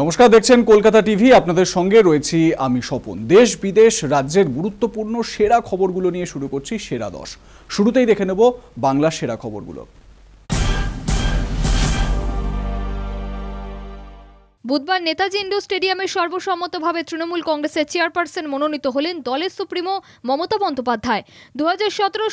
নমস্কার দেখছেন কলকাতা টিভি আপনাদের সঙ্গে রয়েছি আমি স্বপন দেশ বিদেশ রাজ্যের গুরুত্বপূর্ণ সেরা খবরগুলো নিয়ে শুরু করছি সেরা দশ শুরুতেই দেখে নেব বাংলা সেরা খবরগুলো বুধবার নেতাজি ইন্ডো স্টেডিয়ামে সর্বসম্মতভাবে তৃণমূল কংগ্রেসের চেয়ারপারসন মনোনীত হলেন দলের সুপ্রিমো মমতা বন্দ্যোপাধ্যায় দু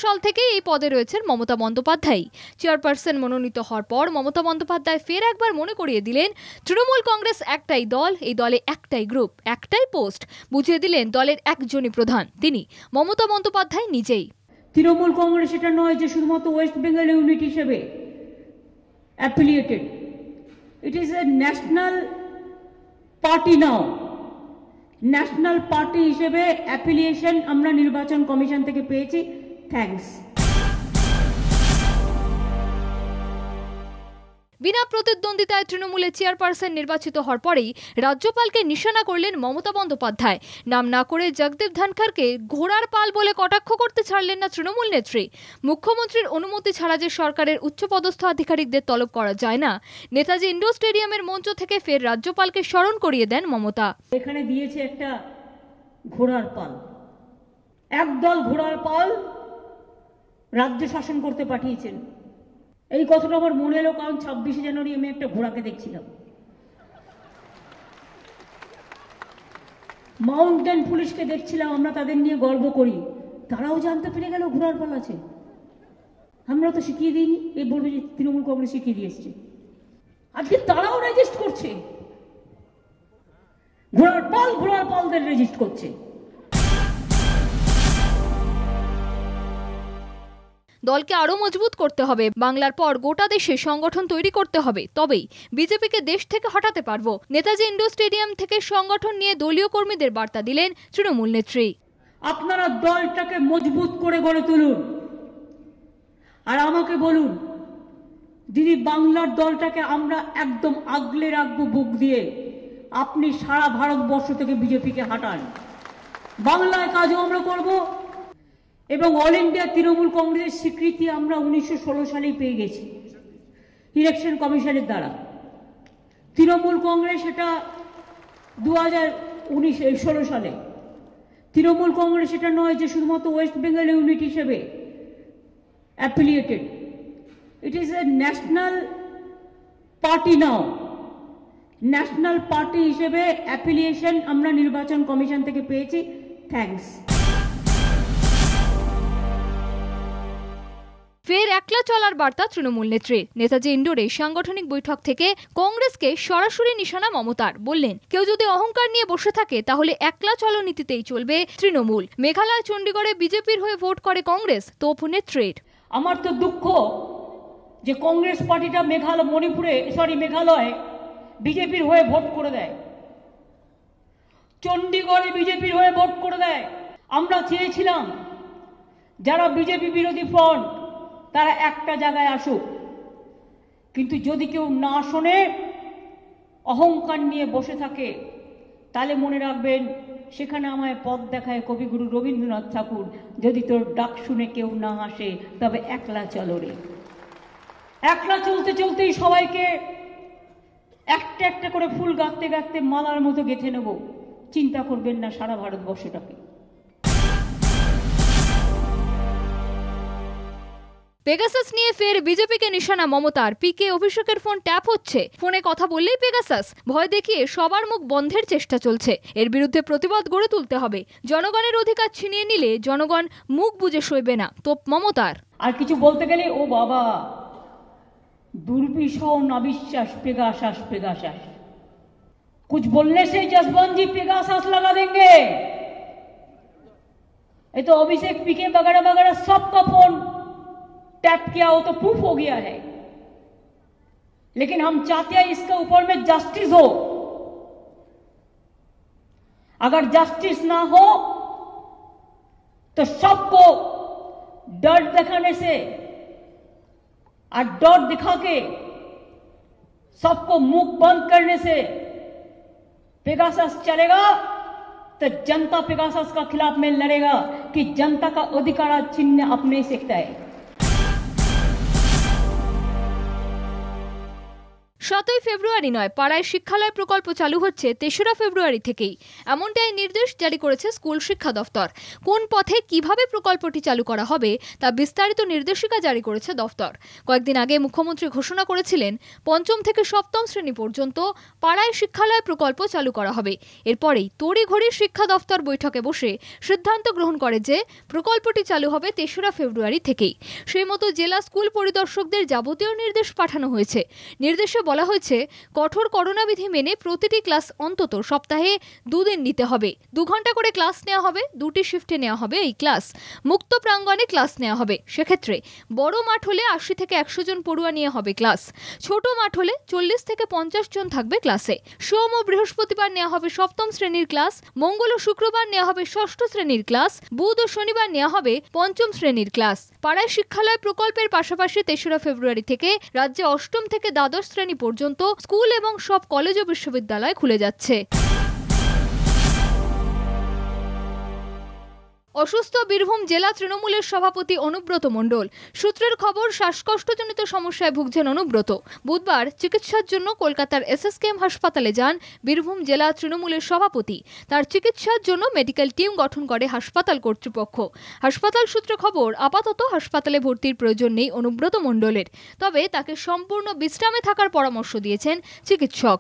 সাল থেকেই এই পদে রয়েছেন মমতা বন্দ্যোপাধ্যায় চেয়ারপারসন মনোনীত হওয়ার পর মমতা বন্দ্যোপাধ্যায় ফের একবার মনে করিয়ে দিলেন তৃণমূল কংগ্রেস একটাই দল এই দলে একটাই গ্রুপ একটাই পোস্ট বুঝিয়ে দিলেন দলের একজনই প্রধান তিনি মমতা বন্দ্যোপাধ্যায় নিজেই তৃণমূল কংগ্রেস এটা নয় যে শুধুমাত্র ওয়েস্ট বেঙ্গল ইউনিট হিসেবে affiliated it is a national party now national party হিসেবে অ্যাফিলিয়েশন আমরা নির্বাচন কমিশন থেকে পেয়েছি থ্যাংকস বিনা প্রতিদ্বন্দ্বিতায় তৃণমূলের চেয়ারপারসন নির্বাচিত হওয়ার পরেই রাজ্যপালকে নিশানা করলেন মমতা বন্দ্যোপাধ্যায় নাম না করে জগদীপ ধনখড়কে ঘোড়ার পাল বলে কটাক্ষ করতে ছাড়লেন না তৃণমূল নেত্রী মুখ্যমন্ত্রীর অনুমতি ছাড়া যে সরকারের উচ্চপদস্থ আধিকারিকদের তলব করা যায় না নেতাজি ইন্ডোর স্টেডিয়ামের মঞ্চ থেকে ফের রাজ্যপালকে স্মরণ করিয়ে দেন মমতা এখানে দিয়েছে একটা ঘোড়ার পাল একদল ঘোড়ার পাল রাজ্য শাসন করতে পাঠিয়েছেন এই কথাটা আমার মনে এলো কারণ ছাব্বিশে জানুয়ারি আমি একটা ঘোড়াকে দেখছিলাম মাউন্টেন পুলিশকে দেখছিলাম আমরা তাদের নিয়ে গর্ব করি তারাও জানতে পেরে গেল ঘোড়ার পাল আছে আমরা তো শিখিয়ে দিইনি এই বলবে যে তৃণমূল কংগ্রেস শিখিয়ে দিয়ে এসছে আজকে তারাও রেজিস্ট করছে ঘোড়ার পাল ঘোড়ার পালদের রেজিস্ট করছে দলকে আরও মজবুত করতে হবে বাংলার পর গোটা দেশে সংগঠন তৈরি করতে হবে তবেই বিজেপিকে দেশ থেকে হটাতে পারব নেতাজি ইন্ডো স্টেডিয়াম থেকে সংগঠন নিয়ে দলীয় কর্মীদের বার্তা দিলেন তৃণমূল নেত্রী আপনারা দলটাকে মজবুত করে গড়ে তুলুন আর আমাকে বলুন দিদি বাংলার দলটাকে আমরা একদম আগলে রাখবো বুক দিয়ে আপনি সারা ভারতবর্ষ থেকে বিজেপিকে হাঁটান বাংলায় কাজও আমরা করবো এবং অল ইন্ডিয়া তৃণমূল কংগ্রেসের স্বীকৃতি আমরা উনিশশো সালেই পেয়ে গেছি ইলেকশন কমিশনের দ্বারা তৃণমূল কংগ্রেস এটা দু হাজার সালে তৃণমূল কংগ্রেস এটা নয় যে শুধুমাত্র ওয়েস্ট বেঙ্গল ইউনিট হিসেবে affiliated it is a national party now national party হিসেবে অ্যাফিলিয়েশন আমরা নির্বাচন কমিশন থেকে পেয়েছি থ্যাংকস একলা চলার বার্তা তৃণমূল নেত্রী নেতাজি ইন্ডোরে সাংগঠনিক বৈঠক থেকে কংগ্রেসকে সরাসরি নিশানা মমতার বললেন কেউ যদি অহংকার নিয়ে বসে থাকে তাহলে একলা চল নীতিতেই চলবে তৃণমূল মেঘালয় চণ্ডীগড়ে বিজেপির হয়ে ভোট করে কংগ্রেস তোপ নেত্রীর আমার তো দুঃখ যে কংগ্রেস পার্টিটা মেঘালয় মণিপুরে সরি মেঘালয় বিজেপির হয়ে ভোট করে দেয় চণ্ডীগড়ে বিজেপির হয়ে ভোট করে দেয় আমরা চেয়েছিলাম যারা বিজেপি বিরোধী ফ্রন্ট তারা একটা জায়গায় আসুক কিন্তু যদি কেউ না শোনে অহংকার নিয়ে বসে থাকে তাহলে মনে রাখবেন সেখানে আমায় পথ দেখায় কবিগুরু রবীন্দ্রনাথ ঠাকুর যদি তোর ডাক শুনে কেউ না আসে তবে একলা চলো রে একলা চলতে চলতেই সবাইকে একটা একটা করে ফুল গাঁথতে গাঁথতে মালার মতো গেঁথে নেব চিন্তা করবেন না সারা ভারতবর্ষটাকে পেগাসাস নিয়ে ফের বিজেপিকে নিশানা মমতার পিকে অভিষেকের ফোন ট্যাপ হচ্ছে ফোনে কথা বললেই পেগাসাস ভয় দেখিয়ে সবার মুখ বন্ধের চেষ্টা চলছে এর বিরুদ্ধে প্রতিবাদ গড়ে তুলতে হবে জনগণের অধিকার ছিনিয়ে নিলে জনগণ মুখ বুঝে শইবে না তোপ মমতার আর কিছু বলতে গেলে ও বাবা দুর্বিষ অবিশ্বাস পেগাসাস পেগাসাস কুছ বললে সেই जसवंत পেগাসাস লাগা দেঙ্গে এই তো অভিষেক পিকে पीके वगैरह সব ফোন टैप किया हो तो प्रूफ हो गया है लेकिन हम चाहते हैं इसके ऊपर में जस्टिस हो अगर जस्टिस ना हो तो सबको डर दिखाने से और डर दिखा के सबको मुख बंद करने से पेगासस चलेगा तो जनता पेगासस का खिलाफ में लड़ेगा कि जनता का अधिकार चिन्ह अपने सीखता है সতই ফেব্রুয়ারি নয় পাড়ায় শিক্ষালয় প্রকল্প চালু হচ্ছে তেসরা ফেব্রুয়ারি থেকেই এমনটাই নির্দেশ জারি করেছে স্কুল শিক্ষা দফতর কোন পথে কিভাবে প্রকল্পটি চালু করা হবে তা বিস্তারিত নির্দেশিকা জারি করেছে দফতর কয়েকদিন আগে মুখ্যমন্ত্রী ঘোষণা করেছিলেন পঞ্চম থেকে সপ্তম শ্রেণী পর্যন্ত পাড়ায় শিক্ষালয় প্রকল্প চালু করা হবে এরপরেই তড়িঘড়ি শিক্ষা দফতর বৈঠকে বসে সিদ্ধান্ত গ্রহণ করে যে প্রকল্পটি চালু হবে তেসরা ফেব্রুয়ারি থেকেই সেই মতো জেলা স্কুল পরিদর্শকদের যাবতীয় নির্দেশ পাঠানো হয়েছে নির্দেশে বলা হয়েছে কঠোর করোনাবিধি মেনে প্রতিটি ক্লাস অন্তত সপ্তাহে দুদিন নিতে হবে দু ঘন্টা করে ক্লাস নেওয়া হবে দুটি শিফটে নেওয়া হবে এই ক্লাস মুক্ত প্রাঙ্গণে ক্লাস নেওয়া হবে সেক্ষেত্রে বড় মাঠ হলে আশি থেকে একশো জন পড়ুয়া নিয়ে হবে ক্লাস ছোট মাঠ হলে চল্লিশ থেকে পঞ্চাশ জন থাকবে ক্লাসে সোম ও বৃহস্পতিবার নেওয়া হবে সপ্তম শ্রেণীর ক্লাস মঙ্গল ও শুক্রবার নেওয়া হবে ষষ্ঠ শ্রেণীর ক্লাস বুধ ও শনিবার নেওয়া হবে পঞ্চম শ্রেণীর ক্লাস পাড়ায় শিক্ষালয় প্রকল্পের পাশাপাশি তেসরা ফেব্রুয়ারি থেকে রাজ্যে অষ্টম থেকে দ্বাদশ শ্রেণী পর্যন্ত স্কুল এবং সব কলেজ ও বিশ্ববিদ্যালয় খুলে যাচ্ছে অসুস্থ বীরভূম জেলা তৃণমূলের সভাপতি অনুব্রত মণ্ডল সূত্রের খবর শ্বাসকষ্টজনিত সমস্যায় ভুগছেন অনুব্রত বুধবার চিকিৎসার জন্য কলকাতার এসএসকেএম হাসপাতালে যান বীরভূম জেলা তৃণমূলের সভাপতি তার চিকিৎসার জন্য মেডিকেল টিম গঠন করে হাসপাতাল কর্তৃপক্ষ হাসপাতাল সূত্রে খবর আপাতত হাসপাতালে ভর্তির প্রয়োজন নেই অনুব্রত মণ্ডলের তবে তাকে সম্পূর্ণ বিশ্রামে থাকার পরামর্শ দিয়েছেন চিকিৎসক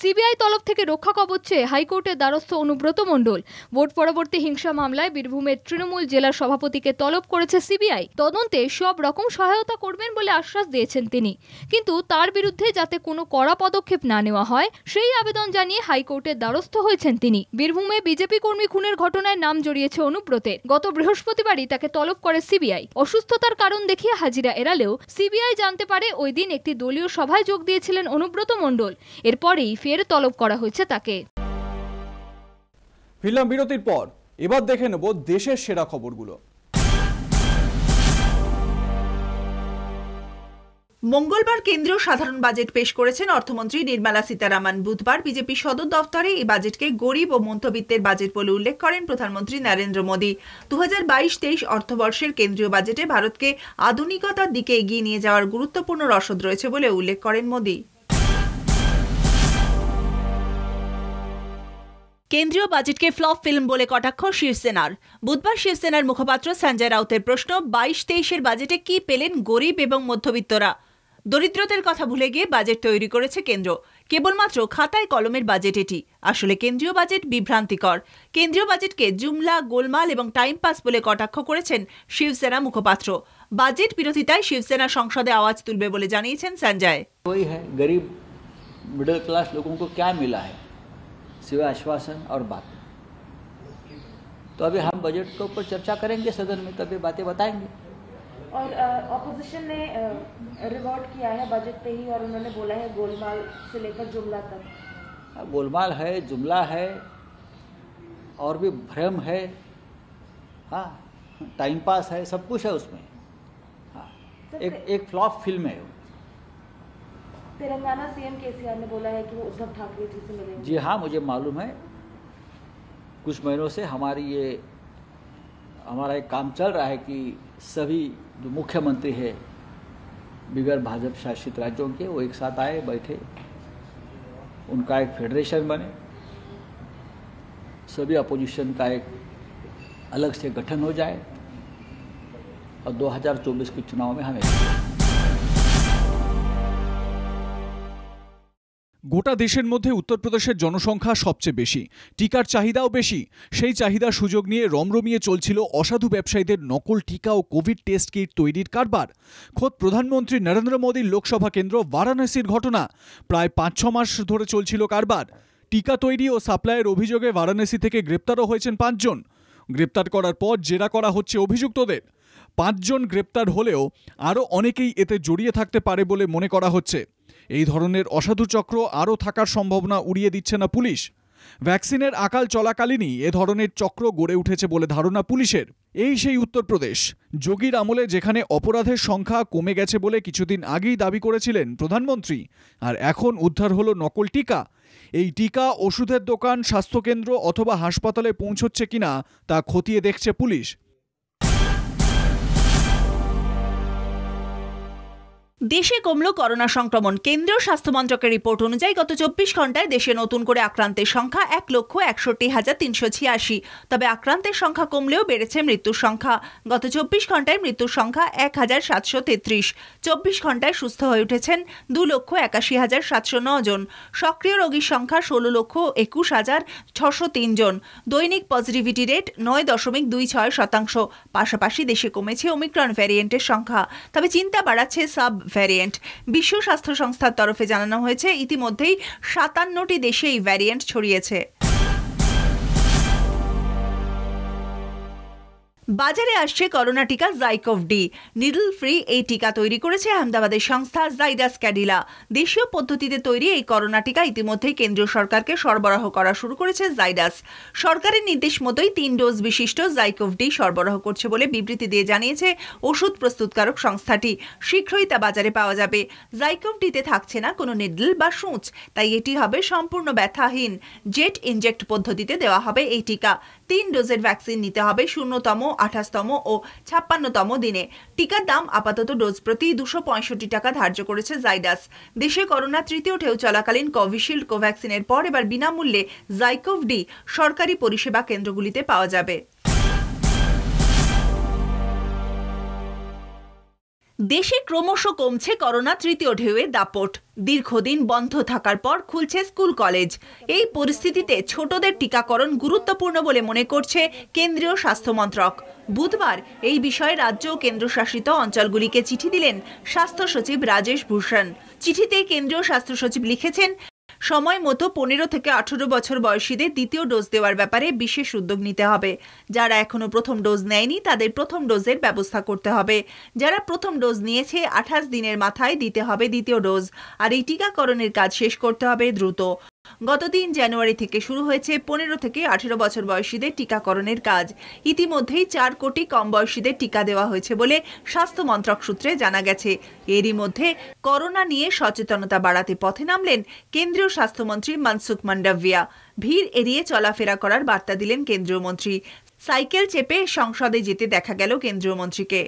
সিবিআই তলব থেকে রক্ষা কবচ্ছে হাইকোর্টের দ্বারস্থ অনুব্রত মণ্ডল ভোট পরবর্তী হিংসা মামলায় বীরভূমের তৃণমূল জেলার সভাপতিকে তলব করেছে সিবিআই তদন্তে সব রকম সহায়তা করবেন বলে আশ্বাস দিয়েছেন তিনি কিন্তু তার বিরুদ্ধে যাতে কোনো কড়া পদক্ষেপ না নেওয়া হয় সেই আবেদন জানিয়ে হাইকোর্টের দ্বারস্থ হয়েছেন তিনি বীরভূমে বিজেপি কর্মী খুনের ঘটনায় নাম জড়িয়েছে অনুব্রতে গত বৃহস্পতিবারই তাকে তলব করে সিবিআই অসুস্থতার কারণ দেখিয়ে হাজিরা এড়ালেও সিবিআই জানতে পারে ওই দিন একটি দলীয় সভায় যোগ দিয়েছিলেন অনুব্রত মণ্ডল এরপরেই ফের তলব করা হয়েছে তাকে ফিরলাম বিরতির পর এবার দেখে নেব দেশের সেরা খবরগুলো মঙ্গলবার কেন্দ্রীয় সাধারণ বাজেট পেশ করেছেন অর্থমন্ত্রী নির্মলা সীতারামন বুধবার বিজেপি সদর দফতরে এই বাজেটকে গরিব ও মধ্যবিত্তের বাজেট বলে উল্লেখ করেন প্রধানমন্ত্রী নরেন্দ্র মোদী দু হাজার বাইশ তেইশ অর্থবর্ষের কেন্দ্রীয় বাজেটে ভারতকে আধুনিকতার দিকে এগিয়ে নিয়ে যাওয়ার গুরুত্বপূর্ণ রসদ রয়েছে বলে উল্লেখ করেন মোদী কেন্দ্রীয় বাজেটকে ফ্লপ ফিল্ম বলে কটাক্ষ শিবসেনার বুধবার শিবসেনার মুখপাত্র সঞ্জয় রাউতের প্রশ্ন বাইশ তেইশের বাজেটে কি পেলেন গরিব এবং মধ্যবিত্তরা দরিদ্রদের কথা ভুলে গিয়ে বাজেট তৈরি করেছে কেন্দ্র কেবলমাত্র খাতায় কলমের বাজেট এটি আসলে কেন্দ্রীয় বাজেট বিভ্রান্তিকর কেন্দ্রীয় বাজেটকে জুমলা গোলমাল এবং টাইম পাস বলে কটাক্ষ করেছেন শিবসেনা মুখপাত্র বাজেট বিরোধিতায় শিবসেনা সংসদে আওয়াজ তুলবে বলে জানিয়েছেন সঞ্জয় হ্যাঁ, গরিব মিডল ক্লাস লোক মিলা सिवा आश्वासन और बात तो अभी हम बजट के ऊपर चर्चा करेंगे सदन में तभी बातें बताएंगे और ऑपोजिशन ने रिवॉर्ड किया है बजट पे ही और उन्होंने बोला है गोलमाल से लेकर जुमला तक हाँ, गोलमाल है जुमला है और भी भ्रम है हाँ टाइम पास है सब कुछ है उसमें हाँ एक एक फ्लॉप फिल्म है वो तेलंगाना सीएम केसीआर ने बोला है कि वो उद्धव ठाकरे जी से मिलेंगे जी हाँ मुझे मालूम है कुछ महीनों से हमारी ये हमारा एक काम चल रहा है कि सभी जो मुख्यमंत्री है बिगड़ भाजपा शासित राज्यों के वो एक साथ आए बैठे उनका एक फेडरेशन बने सभी अपोजिशन का एक अलग से गठन हो जाए और 2024 के चुनाव में हमें গোটা দেশের মধ্যে উত্তরপ্রদেশের জনসংখ্যা সবচেয়ে বেশি টিকার চাহিদাও বেশি সেই চাহিদার সুযোগ নিয়ে রমরমিয়ে চলছিল অসাধু ব্যবসায়ীদের নকল টিকা ও কোভিড টেস্ট কিট তৈরির কারবার খোদ প্রধানমন্ত্রী নরেন্দ্র মোদীর লোকসভা কেন্দ্র বারাণসীর ঘটনা প্রায় পাঁচ ছ মাস ধরে চলছিল কারবার টিকা তৈরি ও সাপ্লাইয়ের অভিযোগে বারাণসী থেকে গ্রেপ্তারও হয়েছেন পাঁচজন গ্রেপ্তার করার পর জেরা করা হচ্ছে অভিযুক্তদের পাঁচজন গ্রেপ্তার হলেও আরও অনেকেই এতে জড়িয়ে থাকতে পারে বলে মনে করা হচ্ছে এই ধরনের অসাধু চক্র আরও থাকার সম্ভাবনা উড়িয়ে দিচ্ছে না পুলিশ ভ্যাকসিনের আকাল চলাকালীনই এ ধরনের চক্র গড়ে উঠেছে বলে ধারণা পুলিশের এই সেই উত্তরপ্রদেশ যোগীর আমলে যেখানে অপরাধের সংখ্যা কমে গেছে বলে কিছুদিন আগেই দাবি করেছিলেন প্রধানমন্ত্রী আর এখন উদ্ধার হলো নকল টিকা এই টিকা ওষুধের দোকান স্বাস্থ্যকেন্দ্র অথবা হাসপাতালে পৌঁছচ্ছে কিনা তা খতিয়ে দেখছে পুলিশ দেশে কমলো করোনা সংক্রমণ কেন্দ্রীয় স্বাস্থ্য মন্ত্রকের রিপোর্ট অনুযায়ী গত চব্বিশ ঘন্টায় দেশে নতুন করে আক্রান্তের সংখ্যা এক লক্ষ একষট্টি হাজার তিনশো ছিয়াশি তবে আক্রান্তের সংখ্যা কমলেও বেড়েছে মৃত্যুর সংখ্যা গত চব্বিশ ঘন্টায় মৃত্যুর সংখ্যা এক হাজার সাতশো তেত্রিশ চব্বিশ ঘন্টায় সুস্থ হয়ে উঠেছেন দু লক্ষ একাশি হাজার সাতশো জন সক্রিয় রোগীর সংখ্যা ষোলো লক্ষ একুশ হাজার ছশো জন দৈনিক পজিটিভিটি রেট নয় দশমিক দুই ছয় শতাংশ পাশাপাশি দেশে কমেছে ওমিক্রন ভ্যারিয়েন্টের সংখ্যা তবে চিন্তা বাড়াচ্ছে সাব ভ্যারিয়েন্ট বিশ্ব স্বাস্থ্য সংস্থার তরফে জানানো হয়েছে ইতিমধ্যেই সাতান্নটি দেশে এই ভ্যারিয়েন্ট ছড়িয়েছে বাজারে আসছে করোনা টিকা জাইকোভ ডি নিডল ফ্রি এই টিকা তৈরি করেছে আহমেদাবাদের সংস্থা জাইডাস ক্যাডিলা দেশীয় পদ্ধতিতে তৈরি এই করোনা টিকা ইতিমধ্যেই কেন্দ্রীয় সরকারকে সরবরাহ করা শুরু করেছে জাইডাস সরকারের নির্দেশ মতোই তিন ডোজ বিশিষ্ট জাইকোভ ডি সরবরাহ করছে বলে বিবৃতি দিয়ে জানিয়েছে ওষুধ প্রস্তুতকারক সংস্থাটি শীঘ্রই তা বাজারে পাওয়া যাবে জাইকোভ ডিতে থাকছে না কোনো নিডল বা সূঁচ তাই এটি হবে সম্পূর্ণ ব্যথাহীন জেট ইনজেক্ট পদ্ধতিতে দেওয়া হবে এই টিকা তিন ডোজের ভ্যাকসিন নিতে হবে শূন্যতম আঠাশতম ও ছাপ্পান্নতম দিনে টিকার দাম আপাতত ডোজ প্রতি দুশো টাকা ধার্য করেছে জাইডাস দেশে করোনা তৃতীয় ঢেউ চলাকালীন কোভিশিল্ড কোভ্যাক্সিনের পর এবার বিনামূল্যে জাইকোভ ডি সরকারি পরিষেবা কেন্দ্রগুলিতে পাওয়া যাবে দেশে ক্রমশ কমছে করোনা তৃতীয় ঢেউয়ে দাপট দীর্ঘদিন বন্ধ থাকার পর খুলছে স্কুল কলেজ এই পরিস্থিতিতে ছোটদের টিকাকরণ গুরুত্বপূর্ণ বলে মনে করছে কেন্দ্রীয় স্বাস্থ্য মন্ত্রক বুধবার এই বিষয়ে রাজ্য ও কেন্দ্রশাসিত অঞ্চলগুলিকে চিঠি দিলেন স্বাস্থ্য সচিব রাজেশ ভূষণ চিঠিতে কেন্দ্রীয় স্বাস্থ্য সচিব লিখেছেন সময় মতো পনেরো থেকে আঠেরো বছর বয়সীদের দ্বিতীয় ডোজ দেওয়ার ব্যাপারে বিশেষ উদ্যোগ নিতে হবে যারা এখনও প্রথম ডোজ নেয়নি তাদের প্রথম ডোজের ব্যবস্থা করতে হবে যারা প্রথম ডোজ নিয়েছে আঠাশ দিনের মাথায় দিতে হবে দ্বিতীয় ডোজ আর এই টিকাকরণের কাজ শেষ করতে হবে দ্রুত গত তিন জানুয়ারি থেকে শুরু হয়েছে পনেরো থেকে আঠেরো বছর বয়সীদের টিকাকরণের কাজ ইতিমধ্যেই চার কোটি কম বয়সীদের টিকা দেওয়া হয়েছে বলে স্বাস্থ্য মন্ত্রক সূত্রে জানা গেছে এরই মধ্যে করোনা নিয়ে সচেতনতা বাড়াতে পথে নামলেন কেন্দ্রীয় স্বাস্থ্যমন্ত্রী মনসুখ মান্ডাভিয়া ভিড় এড়িয়ে চলাফেরা করার বার্তা দিলেন কেন্দ্রীয় মন্ত্রী সাইকেল চেপে সংসদে যেতে দেখা গেল কেন্দ্রীয় মন্ত্রীকে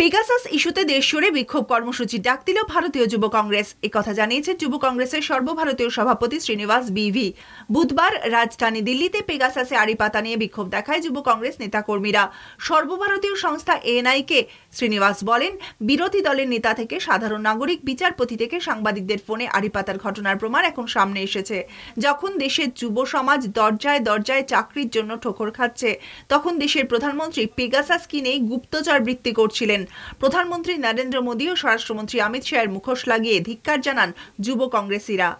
পেগাসাস ইস্যুতে দেশ জুড়ে বিক্ষোভ কর্মসূচি ডাক দিল ভারতীয় যুব কংগ্রেস কথা জানিয়েছে যুব কংগ্রেসের সর্বভারতীয় সভাপতি শ্রীনিবাস বিভি বুধবার রাজধানী দিল্লিতে পেগাসাসে আড়ি পাতা নিয়ে বিক্ষোভ দেখায় যুব কংগ্রেস নেতাকর্মীরা সর্বভারতীয় সংস্থা এনআইকে শ্রীনিবাস বলেন বিরোধী দলের নেতা থেকে সাধারণ নাগরিক বিচারপতি থেকে সাংবাদিকদের ফোনে আড়ি পাতার ঘটনার প্রমাণ এখন সামনে এসেছে যখন দেশের যুব সমাজ দরজায় দরজায় চাকরির জন্য ঠোকর খাচ্ছে তখন দেশের প্রধানমন্ত্রী পেগাসাস কিনে গুপ্তচর বৃত্তি করছিলেন প্রধানমন্ত্রী নরেন্দ্র মোদী ও স্বরাষ্ট্রমন্ত্রী অমিত শাহের মুখোশ লাগিয়ে ধিক্কার জানান যুব কংগ্রেসীরা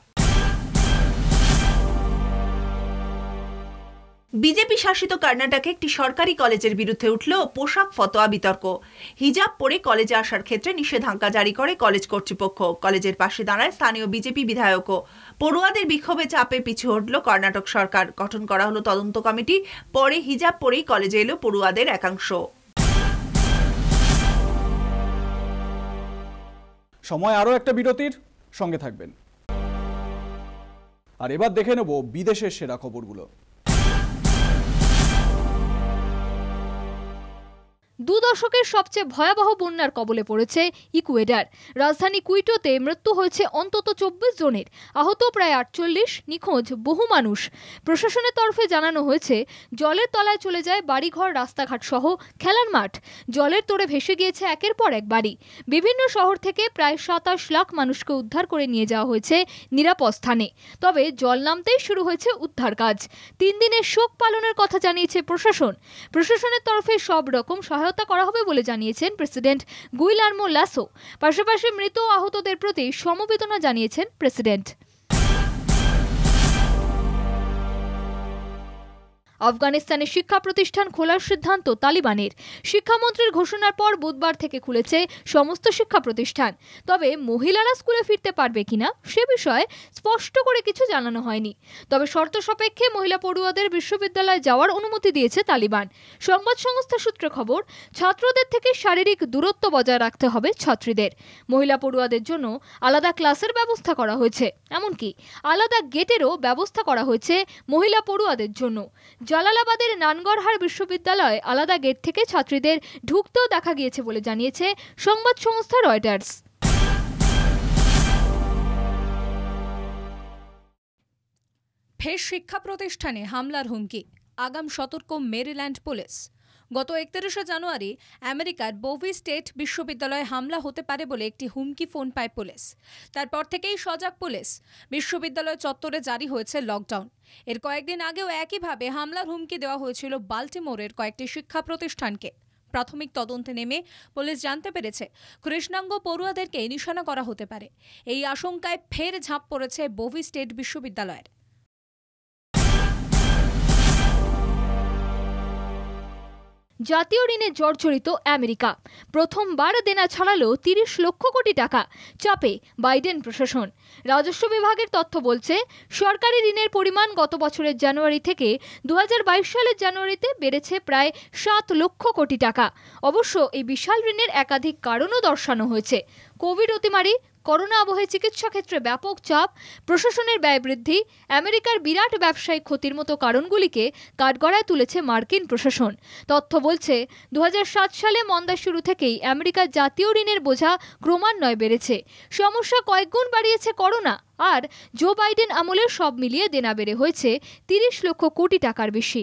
বিজেপি শাসিত কর্ণাটকে একটি সরকারি কলেজের বিরুদ্ধে উঠল পোশাক ফতোয়া বিতর্ক হিজাব পরে কলেজে আসার ক্ষেত্রে নিষেধাজ্ঞা জারি করে কলেজ কর্তৃপক্ষ কলেজের পাশে দাঁড়ায় স্থানীয় বিজেপি বিধায়কও পড়ুয়াদের বিক্ষোভে চাপে পিছু হটল কর্ণাটক সরকার গঠন করা হলো তদন্ত কমিটি পরে হিজাব পরেই কলেজে এলো পড়ুয়াদের একাংশ সময় আরও একটা বিরতির সঙ্গে থাকবেন আর এবার দেখে নেব বিদেশের সেরা খবরগুলো দু দশকের সবচেয়ে ভয়াবহ বন্যার কবলে পড়েছে ইকুয়েডার রাজধানী কুইটোতে মৃত্যু হয়েছে অন্তত চব্বিশ জনের আহত প্রায় আটচল্লিশ নিখোঁজ বহু মানুষ প্রশাসনের তরফে জানানো হয়েছে জলের তলায় চলে যায় বাড়িঘর রাস্তাঘাট সহ খেলার মাঠ জলের তোড়ে ভেসে গিয়েছে একের পর এক বাড়ি বিভিন্ন শহর থেকে প্রায় সাতাশ লাখ মানুষকে উদ্ধার করে নিয়ে যাওয়া হয়েছে নিরাপদ স্থানে তবে জল নামতেই শুরু হয়েছে উদ্ধার কাজ তিন দিনের শোক পালনের কথা জানিয়েছে প্রশাসন প্রশাসনের তরফে সব রকম সহায়তা আত্মহত্যা করা হবে বলে জানিয়েছেন প্রেসিডেন্ট গুইলার্মো লাসো পাশাপাশি মৃত আহতদের প্রতি সমবেদনা জানিয়েছেন প্রেসিডেন্ট আফগানিস্তানে শিক্ষা প্রতিষ্ঠান খোলার সিদ্ধান্ত তালিবানের শিক্ষামন্ত্রীর ঘোষণার পর বুধবার থেকে খুলেছে সমস্ত শিক্ষা প্রতিষ্ঠান তবে মহিলারা স্কুলে ফিরতে পারবে কিনা সে বিষয়ে স্পষ্ট করে কিছু জানানো হয়নি তবে শর্ত সাপেক্ষে মহিলা পড়ুয়াদের বিশ্ববিদ্যালয়ে যাওয়ার অনুমতি দিয়েছে তালিবান সংবাদ সংস্থা সূত্রে খবর ছাত্রদের থেকে শারীরিক দূরত্ব বজায় রাখতে হবে ছাত্রীদের মহিলা পড়ুয়াদের জন্য আলাদা ক্লাসের ব্যবস্থা করা হয়েছে এমনকি আলাদা গেটেরও ব্যবস্থা করা হয়েছে মহিলা পড়ুয়াদের জন্য জালালাবাদের নানগরহার বিশ্ববিদ্যালয় আলাদা গেট থেকে ছাত্রীদের ঢুকতেও দেখা গিয়েছে বলে জানিয়েছে সংবাদ সংস্থা রয়টার্স ফের শিক্ষা প্রতিষ্ঠানে হামলার হুমকি আগাম সতর্ক মেরিল্যান্ড পুলিশ গত একতিরিশে জানুয়ারি আমেরিকার বোভি স্টেট বিশ্ববিদ্যালয়ে হামলা হতে পারে বলে একটি হুমকি ফোন পায় পুলিশ তারপর থেকেই সজাগ পুলিশ বিশ্ববিদ্যালয় চত্বরে জারি হয়েছে লকডাউন এর কয়েকদিন আগেও একইভাবে হামলার হুমকি দেওয়া হয়েছিল বাল্টিমোরের কয়েকটি শিক্ষা প্রতিষ্ঠানকে প্রাথমিক তদন্তে নেমে পুলিশ জানতে পেরেছে কৃষ্ণাঙ্গ পড়ুয়াদেরকে নিশানা করা হতে পারে এই আশঙ্কায় ফের ঝাঁপ পড়েছে বোভি স্টেট বিশ্ববিদ্যালয়ের জাতীয় ঋণে জর্জরিত আমেরিকা প্রথমবার দেনা ছাড়ালো তিরিশ লক্ষ কোটি টাকা চাপে বাইডেন প্রশাসন রাজস্ব বিভাগের তথ্য বলছে সরকারি ঋণের পরিমাণ গত বছরের জানুয়ারি থেকে দু সালের জানুয়ারিতে বেড়েছে প্রায় সাত লক্ষ কোটি টাকা অবশ্য এই বিশাল ঋণের একাধিক কারণও দর্শানো হয়েছে কোভিড অতিমারি করোনা আবহে চিকিৎসা ক্ষেত্রে ব্যাপক চাপ প্রশাসনের ব্যয় বৃদ্ধি আমেরিকার বিরাট ব্যবসায়িক ক্ষতির মতো কারণগুলিকে কাঠগড়ায় তুলেছে মার্কিন প্রশাসন তথ্য বলছে দু সালে মন্দা শুরু থেকেই আমেরিকার জাতীয় ঋণের বোঝা ক্রমান্বয়ে বেড়েছে সমস্যা কয়েকগুণ বাড়িয়েছে করোনা আর জো বাইডেন আমলে সব মিলিয়ে দেনা বেড়ে হয়েছে তিরিশ লক্ষ কোটি টাকার বেশি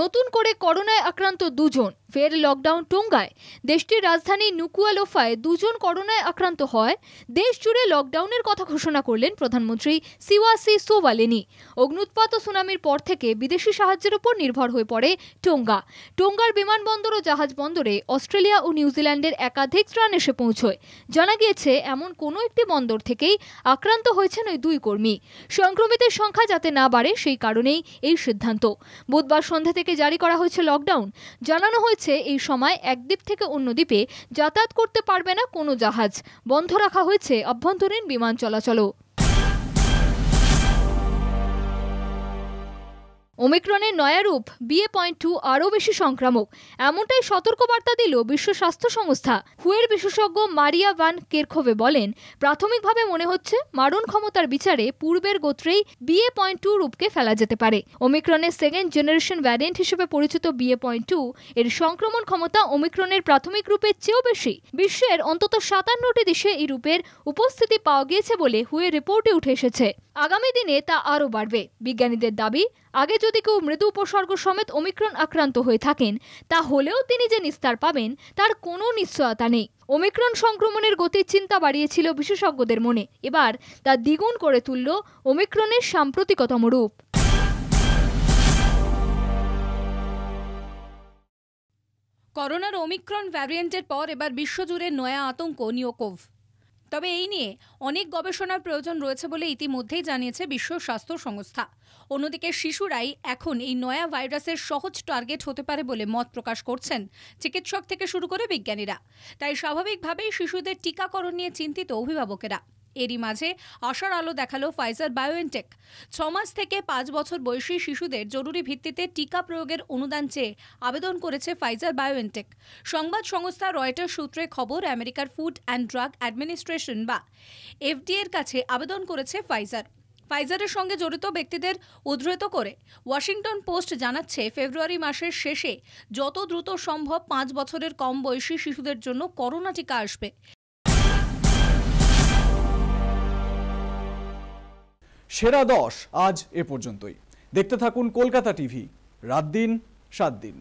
নতুন করে করোনায় আক্রান্ত দুজন ফের লকডাউন টোঙ্গায় দেশটির রাজধানী নুকুয়ালোফায় দুজন করোনায় আক্রান্ত হয় দেশ জুড়ে লকডাউনের কথা ঘোষণা করলেন প্রধানমন্ত্রী সিওয়াসি সোভালেনি অগ্নুৎপাত ও সুনামির পর থেকে বিদেশি সাহায্যের উপর নির্ভর হয়ে পড়ে টোঙ্গা টোঙ্গার বিমানবন্দর ও জাহাজ বন্দরে অস্ট্রেলিয়া ও নিউজিল্যান্ডের একাধিক ত্রাণ এসে পৌঁছয় জানা গিয়েছে এমন কোনো একটি বন্দর থেকেই আক্রান্ত হয়েছেন ওই দুই কর্মী সংক্রমিতের সংখ্যা যাতে না বাড়ে সেই কারণেই এই সিদ্ধান্ত বুধবার সন্ধ্যা থেকে জারি করা হয়েছে লকডাউন জানানো হয়েছে বলছে এই সময় একদ্বীপ থেকে অন্য দ্বীপে যাতায়াত করতে পারবে না কোনো জাহাজ বন্ধ রাখা হয়েছে অভ্যন্তরীণ বিমান চলাচলও ওমিক্রনের নয়া রূপ বিএ পয়েন্ট টু আরও বেশি সংক্রামক এমনটাই সতর্কবার্তা দিল বিশ্ব স্বাস্থ্য সংস্থা হুয়ের বিশেষজ্ঞ মারিয়া ভান কেরখোভে বলেন প্রাথমিকভাবে মনে হচ্ছে মারণ ক্ষমতার বিচারে পূর্বের গোত্রেই বিএ পয়েন্ট টু রূপকে ফেলা যেতে পারে ওমিক্রনের সেকেন্ড জেনারেশন ভ্যারিয়েন্ট হিসেবে পরিচিত বিএ পয়েন্ট টু এর সংক্রমণ ক্ষমতা ওমিক্রনের প্রাথমিক রূপের চেয়েও বেশি বিশ্বের অন্তত সাতান্নটি দেশে এই রূপের উপস্থিতি পাওয়া গিয়েছে বলে হুয়ের রিপোর্টে উঠে এসেছে আগামী দিনে তা আরও বাড়বে বিজ্ঞানীদের দাবি আগে যদি কেউ মৃদু উপসর্গ সমেত ওমিক্রন আক্রান্ত হয়ে থাকেন তা হলেও তিনি যে নিস্তার পাবেন তার কোনো নিশ্চয়তা নেই ওমিক্রন সংক্রমণের গতির চিন্তা বাড়িয়েছিল বিশেষজ্ঞদের মনে এবার তা দ্বিগুণ করে তুলল ওমিক্রনের সাম্প্রতিকতম রূপ করোনার ওমিক্রন ভ্যারিয়েন্টের পর এবার বিশ্বজুড়ে নয়া আতঙ্ক নিয়োকোভ তবে এই নিয়ে অনেক গবেষণার প্রয়োজন রয়েছে বলে ইতিমধ্যেই জানিয়েছে বিশ্ব স্বাস্থ্য সংস্থা অন্যদিকে শিশুরাই এখন এই নয়া ভাইরাসের সহজ টার্গেট হতে পারে বলে মত প্রকাশ করছেন চিকিৎসক থেকে শুরু করে বিজ্ঞানীরা তাই স্বাভাবিকভাবেই শিশুদের টিকাকরণ নিয়ে চিন্তিত অভিভাবকেরা এরই মাঝে আশার আলো দেখালো ফাইজার বায়োএনটেক ছমাস থেকে পাঁচ বছর বয়সী শিশুদের জরুরি ভিত্তিতে টিকা প্রয়োগের অনুদান চেয়ে আবেদন করেছে ফাইজার বায়োএনটেক সংবাদ সংস্থা রয়টার সূত্রে খবর আমেরিকার ফুড অ্যান্ড ড্রাগ অ্যাডমিনিস্ট্রেশন বা এফডিএর কাছে আবেদন করেছে ফাইজার ফাইজারের সঙ্গে জড়িত ব্যক্তিদের উদ্ধৃত করে ওয়াশিংটন পোস্ট জানাচ্ছে ফেব্রুয়ারি মাসের শেষে যত দ্রুত সম্ভব পাঁচ বছরের কম বয়সী শিশুদের জন্য করোনা টিকা আসবে সেরা দশ আজ এ পর্যন্তই দেখতে থাকুন কলকাতা টিভি রাত দিন সাত দিন